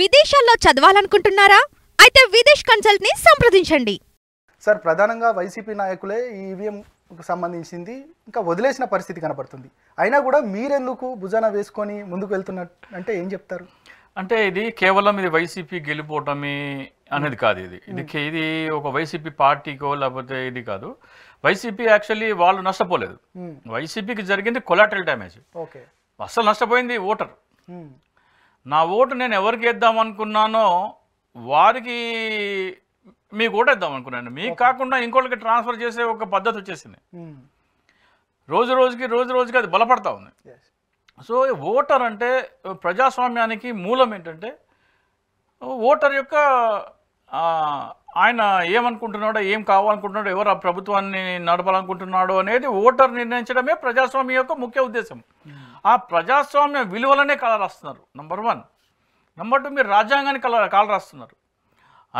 విదేశాల్లో చదవాలనుకుంటున్నారా అయితే విదేశ్ కన్సల్ట్ని సంప్రదించండి సార్ ప్రధానంగా వైసీపీ నాయకులే ఈవీఎం సంబంధించింది ఇంకా వదిలేసిన పరిస్థితి కనపడుతుంది అయినా కూడా మీరెందుకు భుజాన వేసుకొని ముందుకు వెళ్తున్నట్టు అంటే ఏం చెప్తారు అంటే ఇది కేవలం ఇది వైసీపీ గెలిపోవటమే అనేది కాదు ఇది ఇది ఇది ఒక వైసీపీ పార్టీకో లేకపోతే ఇది కాదు వైసీపీ యాక్చువల్లీ వాళ్ళు నష్టపోలేదు వైసీపీకి జరిగింది కొలాటరల్ డ్యామేజ్ అస్సలు నష్టపోయింది ఓటర్ నా ఓటు నేను ఎవరికి వేద్దామనుకున్నానో వారికి మీకు ఓటు వేద్దాం అనుకున్నాను మీకు కాకుండా ఇంకోళ్ళకి ట్రాన్స్ఫర్ చేసే ఒక పద్ధతి వచ్చేసింది రోజు రోజుకి రోజు రోజుకి అది బలపడతా ఉంది సో ఓటర్ అంటే ప్రజాస్వామ్యానికి మూలం ఏంటంటే ఓటర్ యొక్క ఆయన ఏమనుకుంటున్నాడో ఏం కావాలనుకుంటున్నాడో ఎవరు ఆ ప్రభుత్వాన్ని నడపాలనుకుంటున్నాడో అనేది ఓటర్ నిర్ణయించడమే ప్రజాస్వామ్యం యొక్క ముఖ్య ఉద్దేశం ఆ ప్రజాస్వామ్య విలువలనే కళ రాస్తున్నారు నంబర్ వన్ నెంబర్ టూ మీరు రాజ్యాంగాన్ని కళ కాల రాస్తున్నారు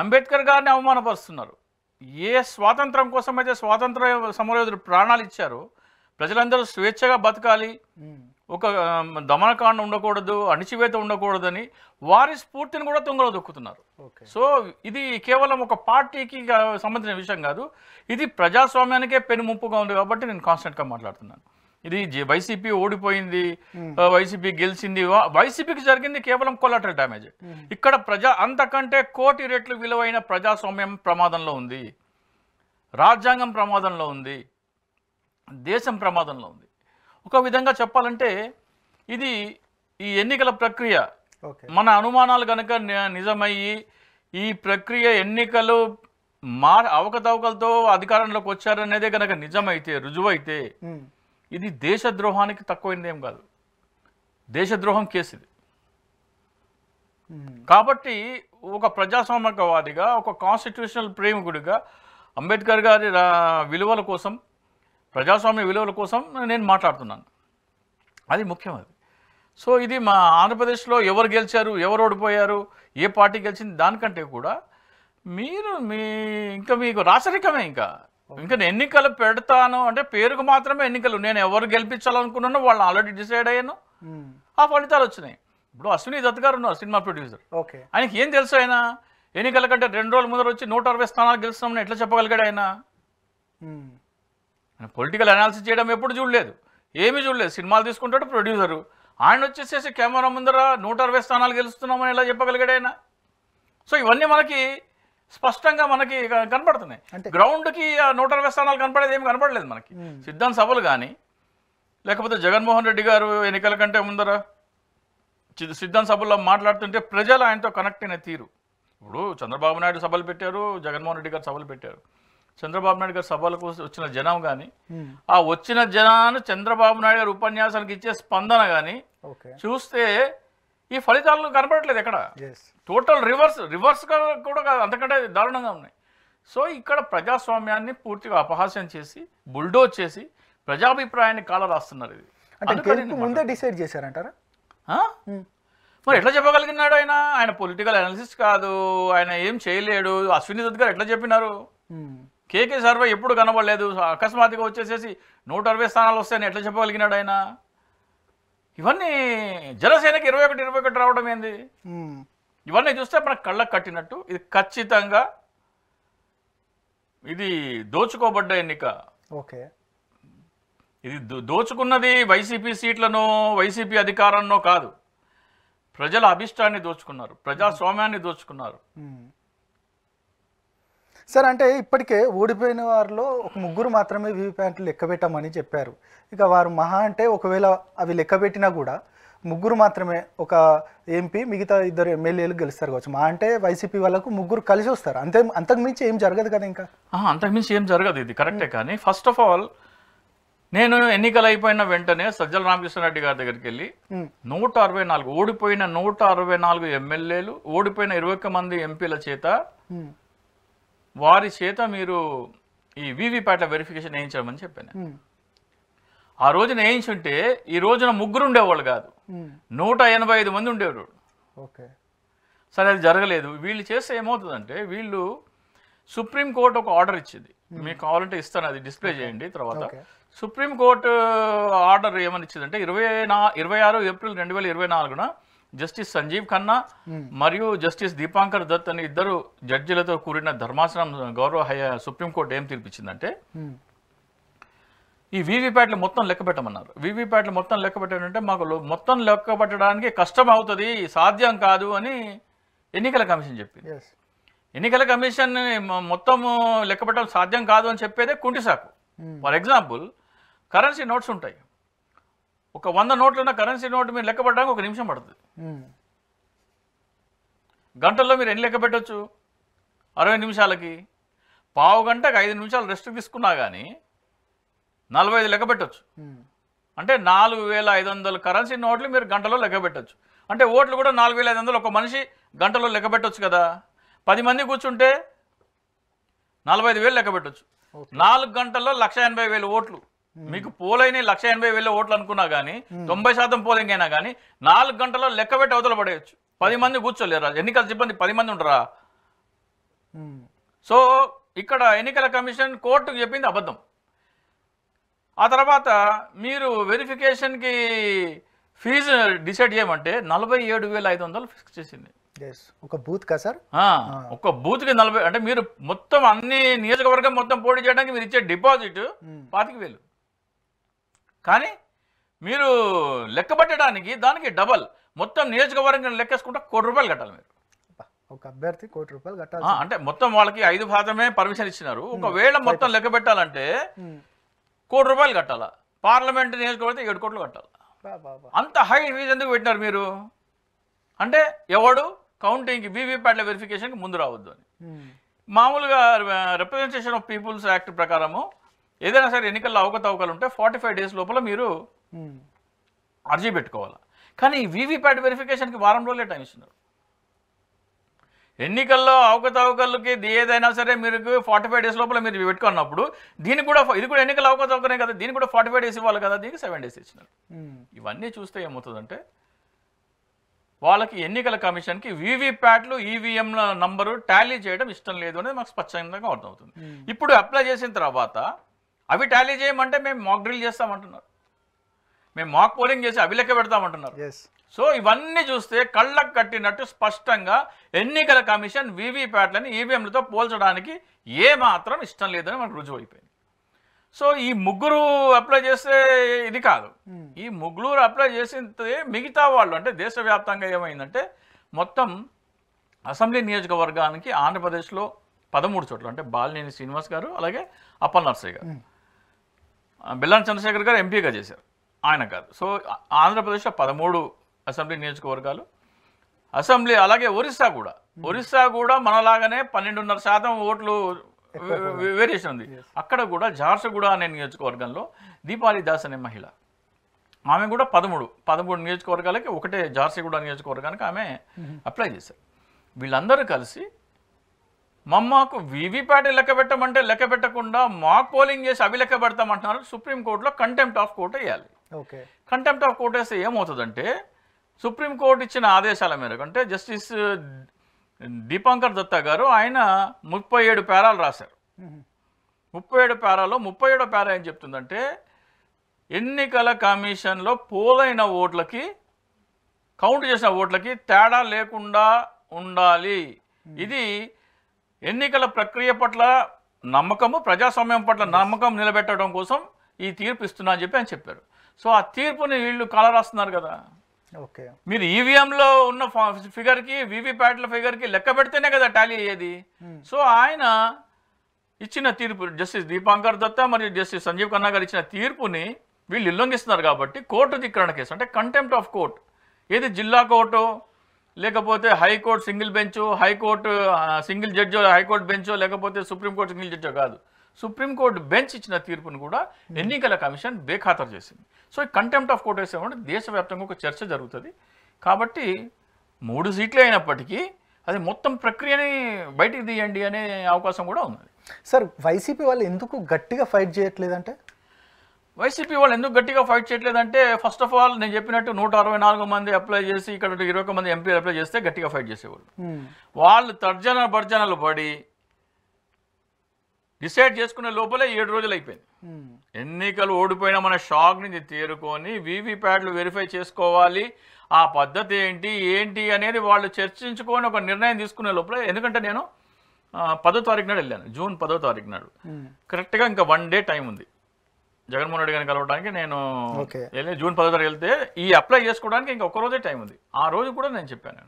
అంబేద్కర్ గారిని అవమానపరుస్తున్నారు ఏ స్వాతంత్రం కోసం అయితే స్వాతంత్ర సమరయోధులు ప్రాణాలు ఇచ్చారో ప్రజలందరూ స్వేచ్ఛగా బతకాలి hmm. ఒక దమనకాండ ఉండకూడదు అణిచివేత ఉండకూడదని వారి స్ఫూర్తిని కూడా తుంగలో దొక్కుతున్నారు సో ఇది కేవలం ఒక పార్టీకి సంబంధించిన విషయం కాదు ఇది ప్రజాస్వామ్యానికే పెను ముప్పుగా ఉంది కాబట్టి నేను కాన్స్టెంట్గా మాట్లాడుతున్నాను ఇది వైసీపీ ఓడిపోయింది వైసీపీ గెలిచింది వైసీపీకి జరిగింది కేవలం కొలాటరల్ డ్యామేజ్ ఇక్కడ ప్రజా అంతకంటే కోటి రెట్లు విలువైన ప్రజాస్వామ్యం ప్రమాదంలో ఉంది రాజ్యాంగం ప్రమాదంలో ఉంది దేశం ప్రమాదంలో ఉంది ఒక విధంగా చెప్పాలంటే ఇది ఈ ఎన్నికల ప్రక్రియ మన అనుమానాలు కనుక నిజమయ్యి ఈ ప్రక్రియ ఎన్నికలు మా అవకతవకలతో అధికారంలోకి వచ్చారనేదే కనుక నిజమైతే రుజువైతే ఇది దేశద్రోహానికి తక్కువైనది ఏం కాదు దేశద్రోహం కేసు ఇది కాబట్టి ఒక ప్రజాస్వామికవాదిగా ఒక కాన్స్టిట్యూషనల్ ప్రేమికుడిగా అంబేద్కర్ గారి విలువల కోసం ప్రజాస్వామ్య విలువల కోసం నేను మాట్లాడుతున్నాను అది ముఖ్యమైనది సో ఇది మా ఆంధ్రప్రదేశ్లో ఎవరు గెలిచారు ఎవరు ఓడిపోయారు ఏ పార్టీ గెలిచింది దానికంటే కూడా మీరు మీ ఇంకా మీకు రాచరికమే ఇంకా ఇంకా ఎన్నికలు పెడతాను అంటే పేరుకు మాత్రమే ఎన్నికలు నేను ఎవరు గెలిపించాలనుకున్నానో వాళ్ళు ఆల్రెడీ డిసైడ్ అయ్యాను ఆ ఫలితాలు వచ్చినాయి ఇప్పుడు అశ్విని దత్ గారు ఉన్నారు సినిమా ప్రొడ్యూసర్ ఓకే ఆయనకి ఏం తెలుసు ఆయన ఎన్నికల కంటే రెండు రోజుల ముందర వచ్చి నూట అరవై స్థానాలు గెలుస్తున్నామని ఎట్లా చెప్పగలిగాడు ఆయన పొలిటికల్ అనాలిసిస్ చేయడం ఎప్పుడు చూడలేదు ఏమీ చూడలేదు సినిమాలు తీసుకుంటాడు ప్రొడ్యూసరు ఆయన వచ్చేసేసి కెమెరా ముందర నూట అరవై స్థానాలు గెలుస్తున్నామని ఎలా చెప్పగలిగాడు ఆయన సో ఇవన్నీ మనకి స్పష్టంగా మనకి కనపడుతున్నాయి గ్రౌండ్కి నూట అరవై స్థానాలు కనపడేది ఏమి కనపడలేదు మనకి సిద్ధాంత సభలు కానీ లేకపోతే జగన్మోహన్ రెడ్డి గారు ఎన్నికల కంటే ముందర సిద్ధాంత సభల్లో మాట్లాడుతుంటే ప్రజలు ఆయనతో కనెక్ట్ అయిన తీరు ఇప్పుడు చంద్రబాబు నాయుడు సభలు పెట్టారు జగన్మోహన్ రెడ్డి గారు సభలు పెట్టారు చంద్రబాబు నాయుడు గారి సభలకు వచ్చిన జనం కానీ ఆ వచ్చిన జనాన్ని చంద్రబాబు నాయుడు గారు ఉపన్యాసానికి ఇచ్చే స్పందన కానీ చూస్తే ఈ ఫలితాలు కనబడట్లేదు ఎక్కడ టోటల్ రివర్స్ రివర్స్ కూడా కాదు అంతకంటే దారుణంగా ఉన్నాయి సో ఇక్కడ ప్రజాస్వామ్యాన్ని పూర్తిగా అపహాస్యం చేసి బుల్డో చేసి ప్రజాభిప్రాయాన్ని కాల రాస్తున్నారు ఇది ముందే డిసైడ్ చేశారంటారా hmm. మరి ఎట్లా చెప్పగలిగినాడు ఆయన ఆయన పొలిటికల్ అనాలిసిస్ కాదు ఆయన ఏం చేయలేడు అశ్విని దత్ గారు ఎట్లా చెప్పినారు hmm. కేకే సర్వే ఎప్పుడు కనబడలేదు అకస్మాత్తుగా వచ్చేసేసి నూట అరవై స్థానాలు వస్తాయని ఎట్లా చెప్పగలిగినాడు ఆయన ఇవన్నీ జనసేనకి ఇరవై ఒకటి ఇరవై ఒకటి రావడం ఏంది ఇవన్నీ చూస్తే మనకు కళ్ళకు కట్టినట్టు ఇది ఖచ్చితంగా ఇది దోచుకోబడ్డ ఎన్నిక ఓకే ఇది దోచుకున్నది వైసీపీ సీట్లను వైసీపీ అధికారంలో కాదు ప్రజల అభిష్టాన్ని దోచుకున్నారు ప్రజాస్వామ్యాన్ని దోచుకున్నారు సార్ అంటే ఇప్పటికే ఓడిపోయిన వారిలో ఒక ముగ్గురు మాత్రమే వీవీప్యాట్లు పెట్టామని చెప్పారు ఇక వారు మహా అంటే ఒకవేళ అవి పెట్టినా కూడా ముగ్గురు మాత్రమే ఒక ఎంపీ మిగతా ఇద్దరు ఎమ్మెల్యేలు గెలుస్తారు కావచ్చు మా అంటే వైసీపీ వాళ్ళకు ముగ్గురు కలిసి వస్తారు అంతే అంతకుమించి ఏం జరగదు కదా ఇంకా అంతకుమించి ఏం జరగదు ఇది కరెక్టే కానీ ఫస్ట్ ఆఫ్ ఆల్ నేను ఎన్నికలు అయిపోయిన వెంటనే సజ్జల రామకృష్ణారెడ్డి గారి దగ్గరికి వెళ్ళి నూట అరవై నాలుగు ఓడిపోయిన నూట అరవై నాలుగు ఎమ్మెల్యేలు ఓడిపోయిన ఇరవై ఒక్క మంది ఎంపీల చేత వారి చేత మీరు ఈ వీవీప్యాట్ల వెరిఫికేషన్ వేయించమని చెప్పాను ఆ రోజున వేయించుంటే ఈ రోజున ముగ్గురు ఉండేవాళ్ళు కాదు నూట ఎనభై ఐదు మంది ఉండేవారు ఓకే సరే అది జరగలేదు వీళ్ళు చేస్తే ఏమవుతుందంటే వీళ్ళు సుప్రీంకోర్టు ఒక ఆర్డర్ ఇచ్చింది మీకు కావాలంటే ఇస్తాను అది డిస్ప్లే చేయండి తర్వాత సుప్రీంకోర్టు ఆర్డర్ ఏమని ఇచ్చిందంటే ఇరవై నా ఇరవై ఆరు ఏప్రిల్ రెండు వేల ఇరవై నాలుగున జస్టిస్ సంజీవ్ ఖన్నా మరియు జస్టిస్ దీపాంకర్ దత్ అనే ఇద్దరు జడ్జిలతో కూడిన ధర్మాసనం గౌరవ హయ సుప్రీంకోర్టు ఏం తీర్పిచ్చిందంటే ఈ వీవీప్యాట్లు మొత్తం లెక్క పెట్టమన్నారు వీవీప్యాట్లు మొత్తం లెక్క పెట్టాడంటే మాకు మొత్తం లెక్క పెట్టడానికి కష్టం అవుతుంది సాధ్యం కాదు అని ఎన్నికల కమిషన్ చెప్పింది ఎన్నికల కమిషన్ మొత్తం లెక్క పెట్టడం సాధ్యం కాదు అని చెప్పేదే కుంటిసాకు ఫర్ ఎగ్జాంపుల్ కరెన్సీ నోట్స్ ఉంటాయి ఒక వంద నోట్లన్నా కరెన్సీ నోట్ మీరు లెక్కపడడానికి ఒక నిమిషం పడుతుంది hmm. గంటల్లో మీరు ఎన్ని లెక్క పెట్టచ్చు అరవై నిమిషాలకి పావు గంటకు ఐదు నిమిషాలు రెస్ట్ తీసుకున్నా కానీ నలభై ఐదు లెక్క పెట్టచ్చు hmm. అంటే నాలుగు వేల ఐదు వందల కరెన్సీ నోట్లు మీరు గంటలో లెక్క పెట్టచ్చు అంటే ఓట్లు కూడా నాలుగు వేల ఐదు వందలు ఒక మనిషి గంటలో లెక్క పెట్టచ్చు కదా పది మంది కూర్చుంటే నలభై ఐదు వేలు లెక్క పెట్టచ్చు నాలుగు గంటల్లో లక్ష ఎనభై వేలు ఓట్లు మీకు పోలైన లక్ష ఎనభై వేల ఓట్లు అనుకున్నా కానీ తొంభై శాతం పోలింగ్ అయినా కానీ నాలుగు గంటల్లో లెక్క పెట్టి అవతల పడేయచ్చు పది మంది కూర్చోలేరా ఎన్నికల సిబ్బంది పది మంది ఉండరా సో ఇక్కడ ఎన్నికల కమిషన్ కోర్టుకు చెప్పింది అబద్ధం ఆ తర్వాత మీరు వెరిఫికేషన్కి ఫీజు డిసైడ్ చేయమంటే నలభై ఏడు వేల ఐదు వందలు ఫిక్స్ చేసింది ఒక బూత్ కా సార్ ఒక బూత్కి నలభై అంటే మీరు మొత్తం అన్ని నియోజకవర్గం మొత్తం పోటీ చేయడానికి మీరు ఇచ్చే డిపాజిట్ hmm. పాతిక వేలు కానీ మీరు లెక్క పెట్టడానికి దానికి డబల్ మొత్తం నియోజకవర్గం లెక్కేసుకుంటే కోటి రూపాయలు కట్టాలి మీరు ఒక అభ్యర్థి కోటి రూపాయలు కట్టాలి అంటే మొత్తం వాళ్ళకి ఐదు భాగమే పర్మిషన్ ఇచ్చినారు ఒకవేళ మొత్తం లెక్క పెట్టాలంటే కోటి రూపాయలు కట్టాలా పార్లమెంట్ నియోజకవర్గం ఏడు కోట్లు కట్టాలి అంత హై ఫీజు ఎందుకు పెట్టినారు మీరు అంటే ఎవడు కౌంటింగ్కి వీవీప్యాట్ల వెరిఫికేషన్కి ముందు రావద్దు అని మామూలుగా రిప్రజెంటేషన్ ఆఫ్ పీపుల్స్ యాక్ట్ ప్రకారము ఏదైనా సరే ఎన్నికల్లో అవకతవకలు ఉంటే ఫార్టీ ఫైవ్ డేస్ లోపల మీరు hmm. అర్జీ పెట్టుకోవాలి కానీ వీవీప్యాట్ వెరిఫికేషన్కి వారం రోజులే టైం ఇస్తున్నారు ఎన్నికల్లో అవకతవకలకి ఏదైనా సరే మీరు ఫార్టీ ఫైవ్ డేస్ లోపల మీరు పెట్టుకున్నప్పుడు దీనికి కూడా ఇది కూడా ఎన్నికల అవకతవకనే కదా దీనికి కూడా ఫార్టీ ఫైవ్ డేస్ ఇవ్వాలి కదా దీనికి సెవెన్ డేస్ ఇచ్చినారు hmm. ఇవన్నీ చూస్తే ఏమవుతుందంటే వాళ్ళకి ఎన్నికల కమిషన్కి వీవీప్యాట్లు ఈవీఎంల e నంబరు టాలీ చేయడం ఇష్టం లేదు అనేది మాకు స్పష్టంగా అర్థమవుతుంది hmm. ఇప్పుడు అప్లై చేసిన తర్వాత అవి టాలీ చేయమంటే మేము మాక్ డ్రిల్ చేస్తామంటున్నారు మేము మాక్ పోలింగ్ చేసి అవి లెక్క పెడతామంటున్నారు సో ఇవన్నీ చూస్తే కళ్ళకు కట్టినట్టు స్పష్టంగా ఎన్నికల కమిషన్ వీవీప్యాట్లని ఈవీఎంలతో పోల్చడానికి ఏమాత్రం ఇష్టం లేదని మనకు రుజువు అయిపోయింది సో ఈ ముగ్గురు అప్లై చేస్తే ఇది కాదు hmm. ఈ ముగ్గురు అప్లై చేసింది మిగతా వాళ్ళు అంటే దేశవ్యాప్తంగా ఏమైందంటే మొత్తం అసెంబ్లీ నియోజకవర్గానికి ఆంధ్రప్రదేశ్లో పదమూడు చోట్ల అంటే బాలినేని శ్రీనివాస్ గారు అలాగే అప్పల్ నర్సయ్య గారు hmm. బెల్లాన్ చంద్రశేఖర్ గారు ఎంపీగా చేశారు ఆయన కాదు సో ఆంధ్రప్రదేశ్లో పదమూడు అసెంబ్లీ నియోజకవర్గాలు అసెంబ్లీ అలాగే ఒరిస్సా కూడా ఒరిస్సా కూడా మనలాగానే పన్నెండున్నర శాతం ఓట్లు వేరియేషన్ ఉంది అక్కడ కూడా జార్సగూడ అనే నియోజకవర్గంలో దీపాలి దాస్ అనే మహిళ ఆమె కూడా పదమూడు పదమూడు నియోజకవర్గాలకి ఒకటే జార్సిగూడ నియోజకవర్గానికి ఆమె అప్లై చేశారు వీళ్ళందరూ కలిసి మమ్మాకు వీవీప్యాట్ లెక్క పెట్టమంటే లెక్క పెట్టకుండా మాక్ పోలింగ్ చేసి అవి లెక్క పెడతామంటున్నారు సుప్రీంకోర్టులో కంటెంప్ట్ ఆఫ్ కోర్టు వేయాలి ఓకే కంటెంప్ట్ ఆఫ్ కోర్టు వేస్తే ఏమవుతుందంటే సుప్రీంకోర్టు ఇచ్చిన ఆదేశాల మేరకు అంటే జస్టిస్ దీపాంకర్ దత్తా గారు ఆయన ముప్పై ఏడు పేరాలు రాశారు ముప్పై ఏడు పేరాలో ముప్పై ఏడో పేరా ఏం చెప్తుందంటే ఎన్నికల కమిషన్లో పోలైన ఓట్లకి కౌంట్ చేసిన ఓట్లకి తేడా లేకుండా ఉండాలి ఇది ఎన్నికల ప్రక్రియ పట్ల నమ్మకము ప్రజాస్వామ్యం పట్ల నమ్మకం నిలబెట్టడం కోసం ఈ తీర్పు ఇస్తున్నా అని చెప్పి ఆయన చెప్పారు సో ఆ తీర్పుని వీళ్ళు కాలరాస్తున్నారు కదా ఓకే మీరు ఈవీఎంలో e ఉన్న ఫిగర్కి వీవీప్యాట్ల ఫిగర్కి లెక్క పెడితేనే కదా టాలీ అయ్యేది hmm. సో ఆయన ఇచ్చిన తీర్పు జస్టిస్ దీపాంకర్ దత్త మరియు జస్టిస్ సంజీవ్ ఖన్నా గారు ఇచ్చిన తీర్పుని వీళ్ళు ఉల్లంఘిస్తున్నారు కాబట్టి కోర్టు ధిక్కరణ కేసు అంటే కంటెంప్ట్ ఆఫ్ కోర్ట్ ఏది జిల్లా కోర్టు లేకపోతే high court single bench high court single జడ్జో హైకోర్టు బెంచో లేకపోతే సుప్రీంకోర్టు సింగిల్ జడ్జో కాదు సుప్రీంకోర్టు బెంచ్ ఇచ్చిన తీర్పును కూడా ఎన్నికల కమిషన్ బేఖాతరు చేసింది సో ఈ కంటెంప్ట్ ఆఫ్ కోర్ట్ వేసేవాడు దేశవ్యాప్తంగా ఒక చర్చ జరుగుతుంది కాబట్టి మూడు సీట్లే అయినప్పటికీ అది మొత్తం ప్రక్రియని బయటికి తీయండి అనే అవకాశం కూడా ఉన్నది సార్ వైసీపీ వాళ్ళు ఎందుకు గట్టిగా ఫైట్ చేయట్లేదంటే వైసీపీ వాళ్ళు ఎందుకు గట్టిగా ఫైట్ చేయట్లేదంటే ఫస్ట్ ఆఫ్ ఆల్ నేను చెప్పినట్టు నూట అరవై నాలుగు మంది అప్లై చేసి ఇక్కడ ఇరవై ఒక మంది ఎంపీలు అప్లై చేస్తే గట్టిగా ఫైట్ చేసేవాళ్ళు hmm. వాళ్ళు తర్జన భర్జనలు పడి డిసైడ్ చేసుకునే లోపలే ఏడు రోజులు అయిపోయింది hmm. ఎన్నికలు ఓడిపోయిన మన షాక్ నుంచి తేరుకొని ప్యాడ్లు వెరిఫై చేసుకోవాలి ఆ పద్ధతి ఏంటి ఏంటి అనేది వాళ్ళు చర్చించుకొని ఒక నిర్ణయం తీసుకునే లోపల ఎందుకంటే నేను పదో తారీఖు నాడు వెళ్ళాను జూన్ పదో తారీఖు నాడు కరెక్ట్గా hmm. ఇంకా వన్ డే టైం ఉంది జగన్మోహన్ రెడ్డి గారిని కలవడానికి నేను జూన్ పదో తారీఖు వెళ్తే ఈ అప్లై చేసుకోవడానికి ఇంకా ఒక్క రోజే టైం ఉంది ఆ రోజు కూడా నేను చెప్పాను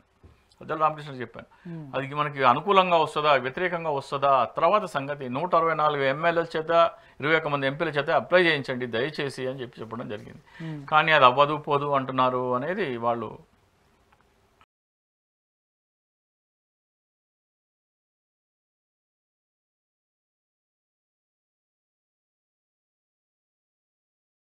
సజ్జల రామకృష్ణ చెప్పాను అది మనకి అనుకూలంగా వస్తుందా వ్యతిరేకంగా వస్తుందా తర్వాత సంగతి నూట అరవై నాలుగు ఎమ్మెల్యేల చేత ఇరవై ఒక్క మంది ఎంపీల చేత అప్లై చేయించండి దయచేసి అని చెప్పి చెప్పడం జరిగింది కానీ అది అవ్వదు పోదు అంటున్నారు అనేది వాళ్ళు